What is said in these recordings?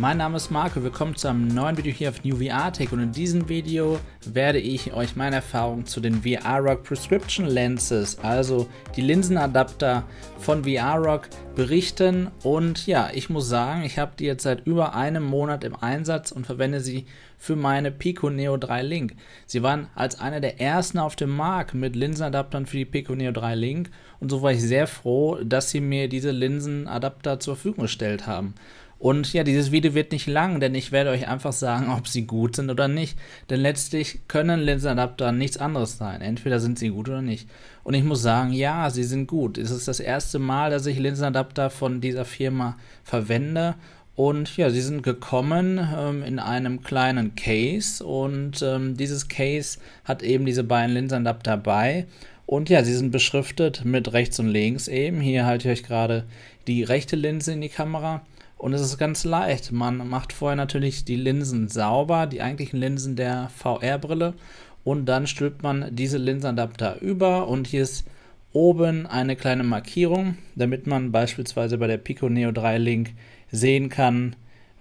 Mein Name ist Marco, willkommen zu einem neuen Video hier auf New VR Tech und in diesem Video werde ich euch meine Erfahrung zu den VR-Rock Prescription Lenses, also die Linsenadapter von VR-Rock berichten und ja, ich muss sagen, ich habe die jetzt seit über einem Monat im Einsatz und verwende sie für meine Pico Neo 3 Link. Sie waren als einer der ersten auf dem Markt mit Linsenadaptern für die Pico Neo 3 Link und so war ich sehr froh, dass sie mir diese Linsenadapter zur Verfügung gestellt haben. Und ja, dieses Video wird nicht lang, denn ich werde euch einfach sagen, ob sie gut sind oder nicht. Denn letztlich können Linsenadapter nichts anderes sein. Entweder sind sie gut oder nicht. Und ich muss sagen, ja, sie sind gut. Es ist das erste Mal, dass ich Linsenadapter von dieser Firma verwende. Und ja, sie sind gekommen ähm, in einem kleinen Case. Und ähm, dieses Case hat eben diese beiden Linsenadapter bei. Und ja, sie sind beschriftet mit rechts und links eben. Hier halte ich euch gerade die rechte Linse in die Kamera. Und es ist ganz leicht. Man macht vorher natürlich die Linsen sauber, die eigentlichen Linsen der VR-Brille. Und dann stülpt man diese Linsenadapter über. Und hier ist oben eine kleine Markierung, damit man beispielsweise bei der Pico Neo 3 Link sehen kann,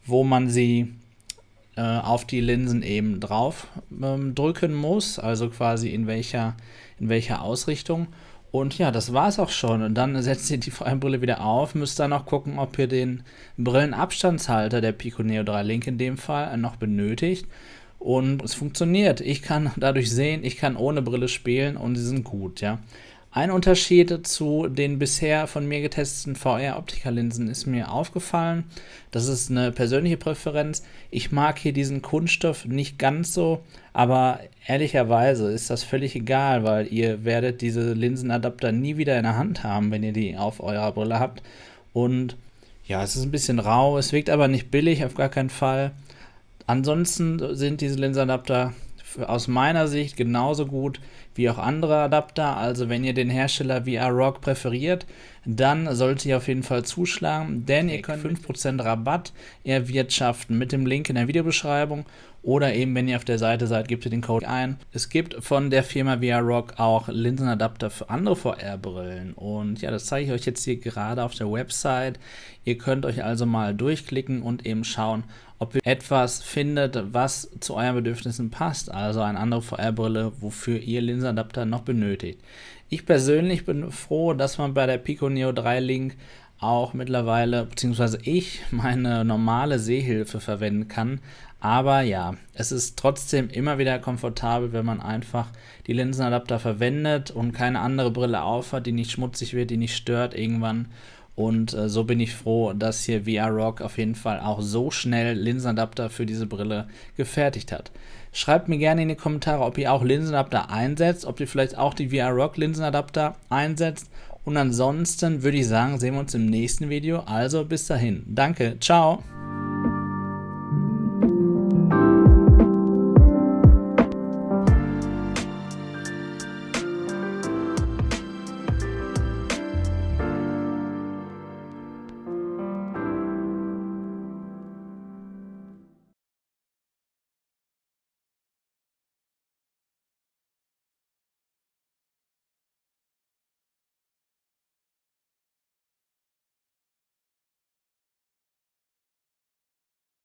wo man sie äh, auf die Linsen eben drauf ähm, drücken muss. Also quasi in welcher, in welcher Ausrichtung. Und ja, das war es auch schon. Und dann setzt ihr die Brille wieder auf, müsst dann noch gucken, ob ihr den Brillenabstandshalter der Pico Neo 3 Link in dem Fall noch benötigt. Und es funktioniert. Ich kann dadurch sehen, ich kann ohne Brille spielen und sie sind gut, ja. Ein Unterschied zu den bisher von mir getesteten VR-Optikerlinsen ist mir aufgefallen. Das ist eine persönliche Präferenz. Ich mag hier diesen Kunststoff nicht ganz so, aber ehrlicherweise ist das völlig egal, weil ihr werdet diese Linsenadapter nie wieder in der Hand haben, wenn ihr die auf eurer Brille habt. Und ja, es ist ein bisschen rau, es wirkt aber nicht billig, auf gar keinen Fall. Ansonsten sind diese Linsenadapter aus meiner Sicht genauso gut wie auch andere Adapter. Also wenn ihr den Hersteller VR Rock präferiert, dann solltet ihr auf jeden Fall zuschlagen, denn ihr könnt 5% Rabatt erwirtschaften mit dem Link in der Videobeschreibung oder eben, wenn ihr auf der Seite seid, gebt ihr den Code ein. Es gibt von der Firma VR Rock auch Linsenadapter für andere VR-Brillen und ja, das zeige ich euch jetzt hier gerade auf der Website. Ihr könnt euch also mal durchklicken und eben schauen, ob ihr etwas findet, was zu euren Bedürfnissen passt. Also eine andere VR-Brille, wofür ihr Linsen Adapter noch benötigt. Ich persönlich bin froh, dass man bei der Pico Neo 3 Link auch mittlerweile, beziehungsweise ich, meine normale Sehhilfe verwenden kann. Aber ja, es ist trotzdem immer wieder komfortabel, wenn man einfach die Linsenadapter verwendet und keine andere Brille aufhat, die nicht schmutzig wird, die nicht stört irgendwann. Und äh, so bin ich froh, dass hier VR Rock auf jeden Fall auch so schnell Linsenadapter für diese Brille gefertigt hat. Schreibt mir gerne in die Kommentare, ob ihr auch Linsenadapter einsetzt, ob ihr vielleicht auch die VR Rock Linsenadapter einsetzt. Und ansonsten würde ich sagen, sehen wir uns im nächsten Video. Also bis dahin. Danke, ciao.